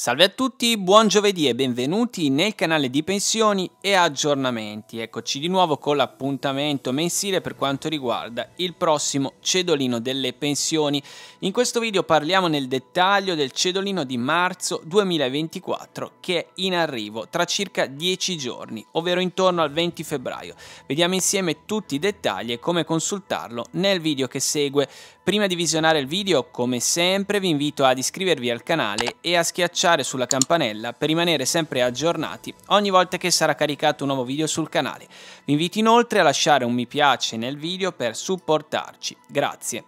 Salve a tutti, buon giovedì e benvenuti nel canale di pensioni e aggiornamenti. Eccoci di nuovo con l'appuntamento mensile per quanto riguarda il prossimo cedolino delle pensioni. In questo video parliamo nel dettaglio del cedolino di marzo 2024 che è in arrivo tra circa 10 giorni, ovvero intorno al 20 febbraio. Vediamo insieme tutti i dettagli e come consultarlo nel video che segue. Prima di visionare il video, come sempre, vi invito ad iscrivervi al canale e a schiacciare pulsare sulla campanella per rimanere sempre aggiornati ogni volta che sarà caricato un nuovo video sul canale. Vi invito inoltre a lasciare un mi piace nel video per supportarci. Grazie.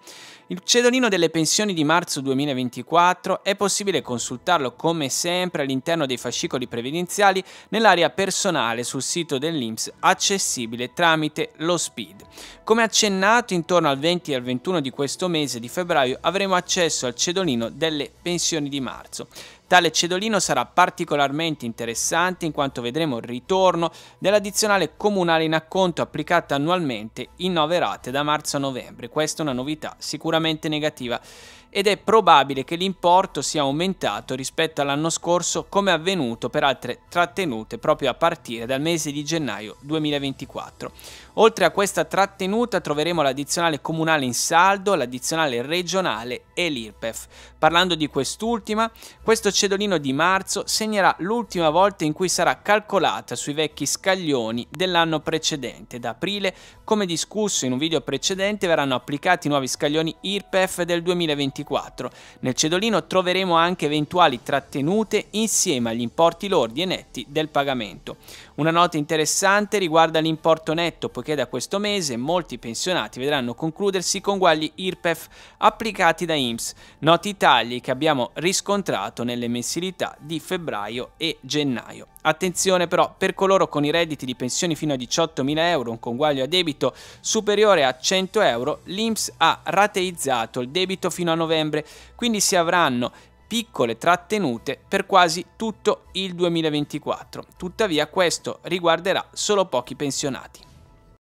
Il cedolino delle pensioni di marzo 2024 è possibile consultarlo come sempre all'interno dei fascicoli previdenziali nell'area personale sul sito dell'INPS accessibile tramite lo SPID. Come accennato, intorno al 20 e al 21 di questo mese di febbraio avremo accesso al cedolino delle pensioni di marzo. Tale cedolino sarà particolarmente interessante in quanto vedremo il ritorno dell'addizionale comunale in acconto applicata annualmente in nove rate da marzo a novembre. Questa è una novità sicuramente negativa ed è probabile che l'importo sia aumentato rispetto all'anno scorso come avvenuto per altre trattenute proprio a partire dal mese di gennaio 2024. Oltre a questa trattenuta troveremo l'addizionale comunale in saldo, l'addizionale regionale e l'IRPEF. Parlando di quest'ultima, questo cedolino di marzo segnerà l'ultima volta in cui sarà calcolata sui vecchi scaglioni dell'anno precedente. Da aprile, come discusso in un video precedente, verranno applicati i nuovi scaglioni IRPEF del 2024 2024. Nel cedolino troveremo anche eventuali trattenute insieme agli importi lordi e netti del pagamento. Una nota interessante riguarda l'importo netto, poiché da questo mese molti pensionati vedranno concludersi con guagli IRPEF applicati da IMSS, noti tagli che abbiamo riscontrato nelle mensilità di febbraio e gennaio. Attenzione però, per coloro con i redditi di pensioni fino a 18.000 euro, un conguaglio a debito superiore a 100 euro, l'INPS ha rateizzato il debito fino a novembre, quindi si avranno piccole trattenute per quasi tutto il 2024. Tuttavia questo riguarderà solo pochi pensionati.